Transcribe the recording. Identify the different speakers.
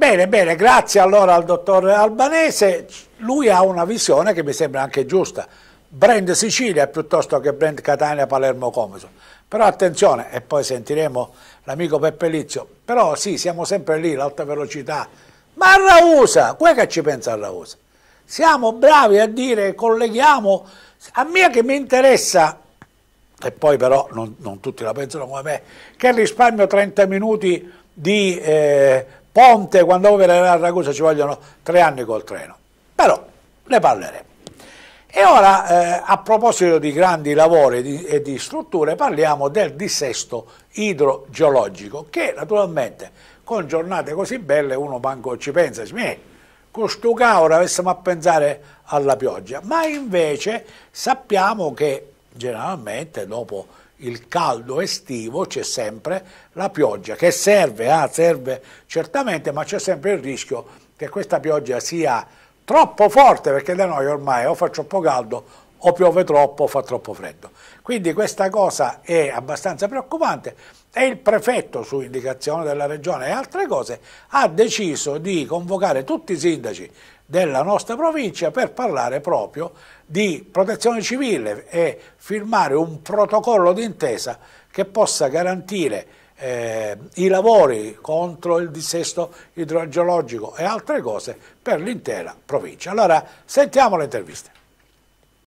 Speaker 1: Bene, bene, grazie allora al dottor Albanese, lui ha una visione che mi sembra anche giusta, brand Sicilia piuttosto che brand Catania Palermo Comiso, però attenzione e poi sentiremo l'amico Peppelizio, però sì siamo sempre lì, l'alta velocità, ma a Rausa, quello che ci pensa a Rausa? Siamo bravi a dire colleghiamo, a me che mi interessa, e poi però non, non tutti la pensano come me, che risparmio 30 minuti di... Eh, Ponte quando opera a Ragusa ci vogliono tre anni col treno, però ne parleremo. E ora eh, a proposito di grandi lavori di, e di strutture parliamo del dissesto idrogeologico che naturalmente con giornate così belle uno manco ci pensa, dice, eh, con sto cavolo avessimo a pensare alla pioggia, ma invece sappiamo che generalmente dopo il caldo estivo c'è sempre la pioggia che serve, ah, serve certamente, ma c'è sempre il rischio che questa pioggia sia troppo forte perché da noi ormai o fa troppo caldo o piove troppo o fa troppo freddo. Quindi questa cosa è abbastanza preoccupante e il prefetto, su indicazione della regione e altre cose, ha deciso di convocare tutti i sindaci della nostra provincia per parlare proprio di protezione civile e firmare un protocollo d'intesa che possa garantire eh, i lavori contro il dissesto idrogeologico e altre cose per l'intera provincia. Allora sentiamo le interviste.